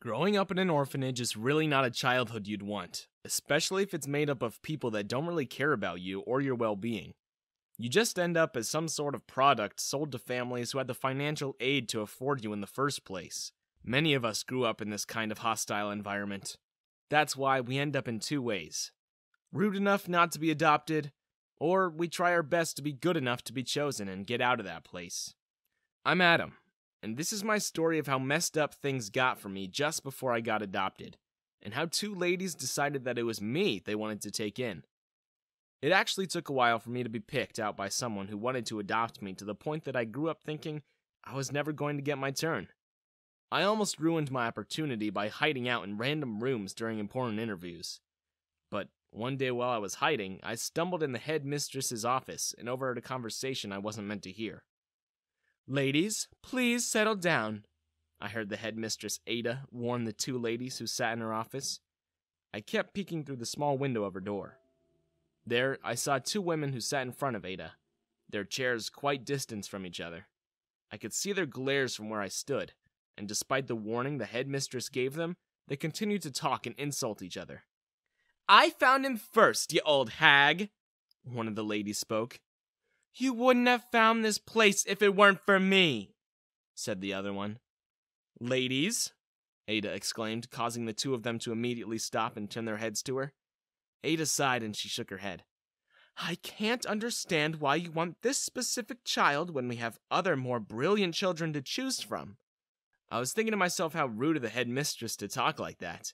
Growing up in an orphanage is really not a childhood you'd want, especially if it's made up of people that don't really care about you or your well being. You just end up as some sort of product sold to families who had the financial aid to afford you in the first place. Many of us grew up in this kind of hostile environment. That's why we end up in two ways rude enough not to be adopted, or we try our best to be good enough to be chosen and get out of that place. I'm Adam, and this is my story of how messed up things got for me just before I got adopted, and how two ladies decided that it was me they wanted to take in. It actually took a while for me to be picked out by someone who wanted to adopt me to the point that I grew up thinking I was never going to get my turn. I almost ruined my opportunity by hiding out in random rooms during important interviews. But one day while I was hiding, I stumbled in the headmistress's office and overheard a conversation I wasn't meant to hear. Ladies, please settle down, I heard the headmistress Ada warn the two ladies who sat in her office. I kept peeking through the small window of her door. There, I saw two women who sat in front of Ada, their chairs quite distant from each other. I could see their glares from where I stood, and despite the warning the headmistress gave them, they continued to talk and insult each other. I found him first, you old hag! One of the ladies spoke. You wouldn't have found this place if it weren't for me, said the other one. Ladies, Ada exclaimed, causing the two of them to immediately stop and turn their heads to her. Ada sighed and she shook her head. I can't understand why you want this specific child when we have other more brilliant children to choose from. I was thinking to myself how rude of the headmistress to talk like that,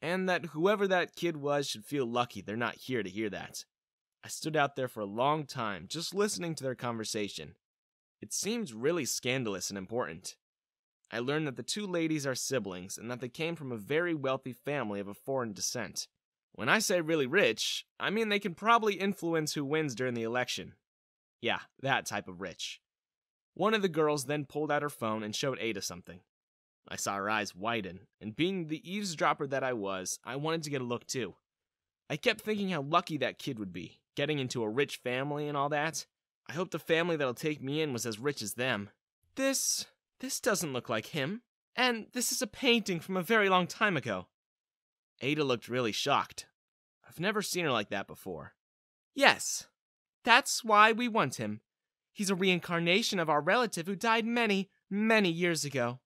and that whoever that kid was should feel lucky they're not here to hear that. I stood out there for a long time just listening to their conversation. It seems really scandalous and important. I learned that the two ladies are siblings and that they came from a very wealthy family of a foreign descent. When I say really rich, I mean they can probably influence who wins during the election. Yeah, that type of rich. One of the girls then pulled out her phone and showed Ada something. I saw her eyes widen, and being the eavesdropper that I was, I wanted to get a look too. I kept thinking how lucky that kid would be, getting into a rich family and all that. I hope the family that'll take me in was as rich as them. This. this doesn't look like him. And this is a painting from a very long time ago. Ada looked really shocked. I've never seen her like that before. Yes, that's why we want him. He's a reincarnation of our relative who died many, many years ago.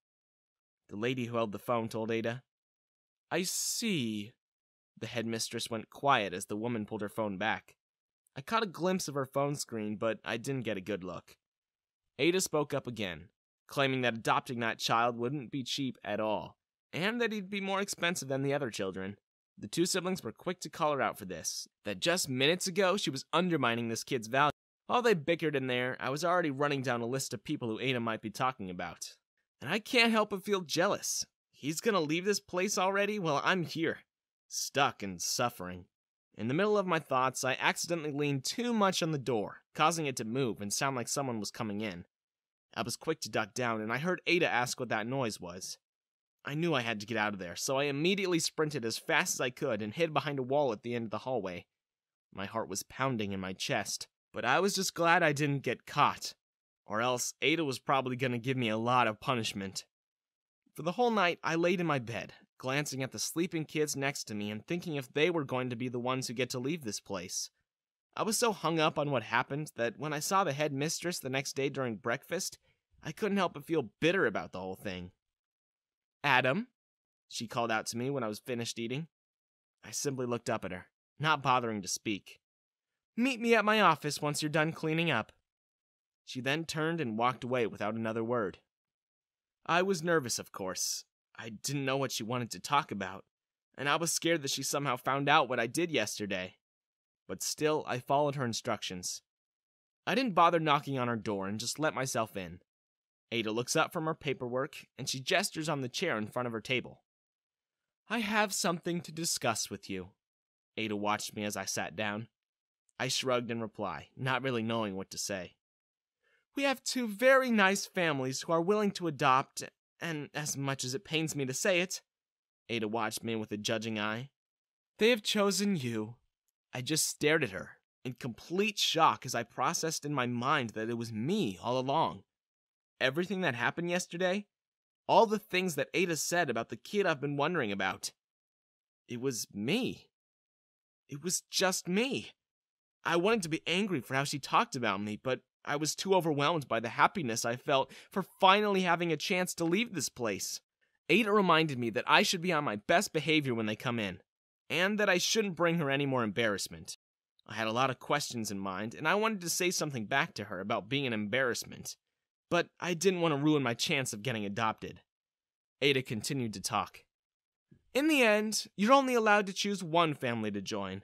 The lady who held the phone told Ada. I see. The headmistress went quiet as the woman pulled her phone back. I caught a glimpse of her phone screen, but I didn't get a good look. Ada spoke up again, claiming that adopting that child wouldn't be cheap at all, and that he'd be more expensive than the other children. The two siblings were quick to call her out for this, that just minutes ago she was undermining this kid's value. While they bickered in there, I was already running down a list of people who Ada might be talking about. And I can't help but feel jealous. He's gonna leave this place already while I'm here, stuck and suffering. In the middle of my thoughts, I accidentally leaned too much on the door, causing it to move and sound like someone was coming in. I was quick to duck down, and I heard Ada ask what that noise was. I knew I had to get out of there, so I immediately sprinted as fast as I could and hid behind a wall at the end of the hallway. My heart was pounding in my chest, but I was just glad I didn't get caught, or else Ada was probably going to give me a lot of punishment. For the whole night, I laid in my bed, glancing at the sleeping kids next to me and thinking if they were going to be the ones who get to leave this place. I was so hung up on what happened that when I saw the headmistress the next day during breakfast, I couldn't help but feel bitter about the whole thing. Adam, she called out to me when I was finished eating. I simply looked up at her, not bothering to speak. Meet me at my office once you're done cleaning up. She then turned and walked away without another word. I was nervous, of course, I didn't know what she wanted to talk about, and I was scared that she somehow found out what I did yesterday. But still, I followed her instructions. I didn't bother knocking on her door and just let myself in. Ada looks up from her paperwork and she gestures on the chair in front of her table. I have something to discuss with you. Ada watched me as I sat down. I shrugged in reply, not really knowing what to say. We have two very nice families who are willing to adopt and as much as it pains me to say it, Ada watched me with a judging eye, they have chosen you. I just stared at her, in complete shock as I processed in my mind that it was me all along. Everything that happened yesterday, all the things that Ada said about the kid I've been wondering about, it was me. It was just me. I wanted to be angry for how she talked about me, but I was too overwhelmed by the happiness I felt for finally having a chance to leave this place. Ada reminded me that I should be on my best behavior when they come in, and that I shouldn't bring her any more embarrassment. I had a lot of questions in mind, and I wanted to say something back to her about being an embarrassment, but I didn't want to ruin my chance of getting adopted. Ada continued to talk. In the end, you're only allowed to choose one family to join.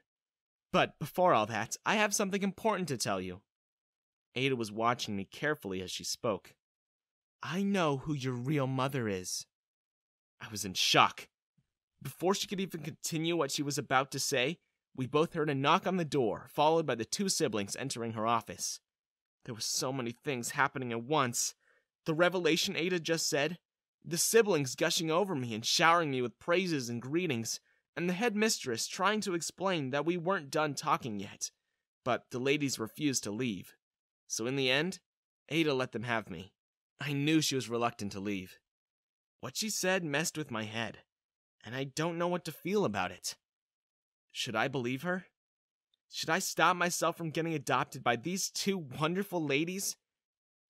But before all that, I have something important to tell you. Ada was watching me carefully as she spoke. I know who your real mother is. I was in shock. Before she could even continue what she was about to say, we both heard a knock on the door, followed by the two siblings entering her office. There were so many things happening at once. The revelation Ada just said, the siblings gushing over me and showering me with praises and greetings, and the headmistress trying to explain that we weren't done talking yet. But the ladies refused to leave. So in the end, Ada let them have me. I knew she was reluctant to leave. What she said messed with my head, and I don't know what to feel about it. Should I believe her? Should I stop myself from getting adopted by these two wonderful ladies?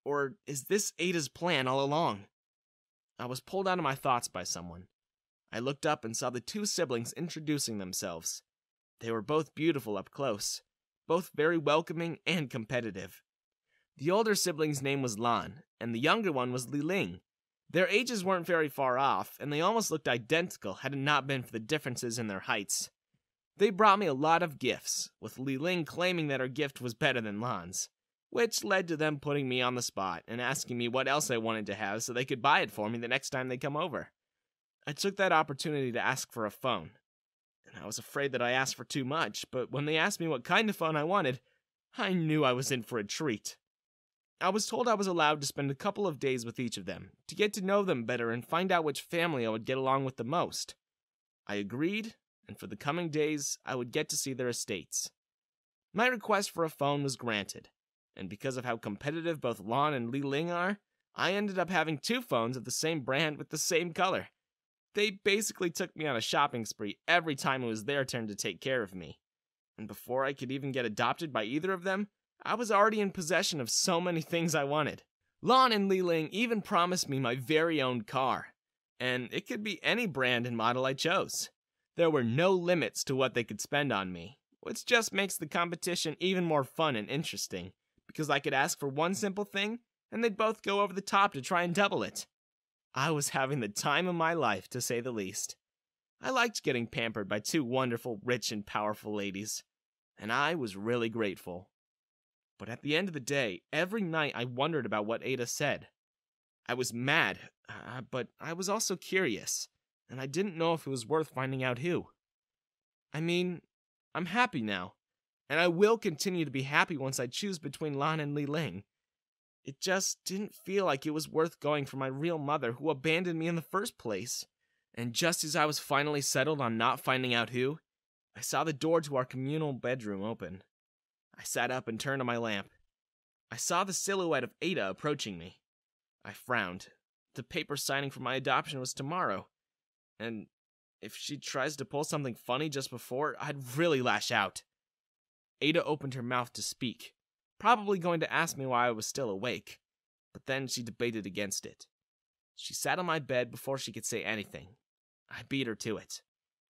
Or is this Ada's plan all along? I was pulled out of my thoughts by someone. I looked up and saw the two siblings introducing themselves. They were both beautiful up close, both very welcoming and competitive. The older sibling's name was Lan, and the younger one was Li Ling. Their ages weren't very far off, and they almost looked identical had it not been for the differences in their heights. They brought me a lot of gifts, with Li Ling claiming that her gift was better than Lan's, which led to them putting me on the spot and asking me what else I wanted to have so they could buy it for me the next time they come over. I took that opportunity to ask for a phone, and I was afraid that I asked for too much, but when they asked me what kind of phone I wanted, I knew I was in for a treat. I was told I was allowed to spend a couple of days with each of them, to get to know them better and find out which family I would get along with the most. I agreed, and for the coming days, I would get to see their estates. My request for a phone was granted, and because of how competitive both Lon and Li Ling are, I ended up having two phones of the same brand with the same color. They basically took me on a shopping spree every time it was their turn to take care of me. And before I could even get adopted by either of them, I was already in possession of so many things I wanted. Lon and Ling even promised me my very own car, and it could be any brand and model I chose. There were no limits to what they could spend on me, which just makes the competition even more fun and interesting, because I could ask for one simple thing, and they'd both go over the top to try and double it. I was having the time of my life, to say the least. I liked getting pampered by two wonderful, rich, and powerful ladies, and I was really grateful. But at the end of the day, every night I wondered about what Ada said. I was mad, uh, but I was also curious, and I didn't know if it was worth finding out who. I mean, I'm happy now, and I will continue to be happy once I choose between Lan and Li Ling. It just didn't feel like it was worth going for my real mother who abandoned me in the first place. And just as I was finally settled on not finding out who, I saw the door to our communal bedroom open. I sat up and turned on my lamp. I saw the silhouette of Ada approaching me. I frowned. The paper signing for my adoption was tomorrow. And if she tries to pull something funny just before, I'd really lash out. Ada opened her mouth to speak, probably going to ask me why I was still awake, but then she debated against it. She sat on my bed before she could say anything. I beat her to it.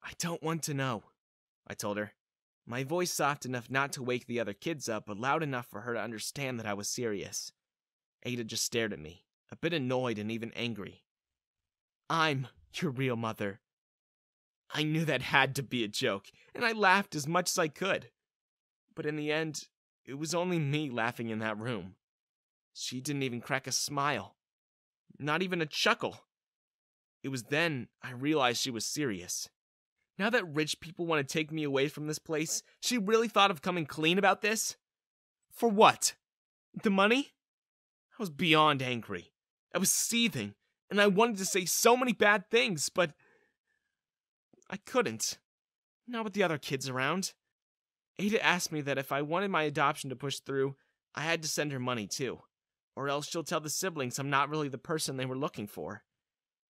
I don't want to know, I told her my voice soft enough not to wake the other kids up, but loud enough for her to understand that I was serious. Ada just stared at me, a bit annoyed and even angry. I'm your real mother. I knew that had to be a joke, and I laughed as much as I could. But in the end, it was only me laughing in that room. She didn't even crack a smile, not even a chuckle. It was then I realized she was serious. Now that rich people want to take me away from this place, she really thought of coming clean about this? For what? The money? I was beyond angry. I was seething, and I wanted to say so many bad things, but I couldn't. Not with the other kids around. Ada asked me that if I wanted my adoption to push through, I had to send her money too, or else she'll tell the siblings I'm not really the person they were looking for.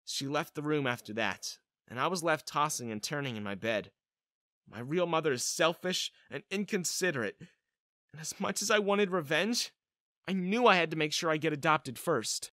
She left the room after that, and I was left tossing and turning in my bed. My real mother is selfish and inconsiderate, and as much as I wanted revenge, I knew I had to make sure I get adopted first.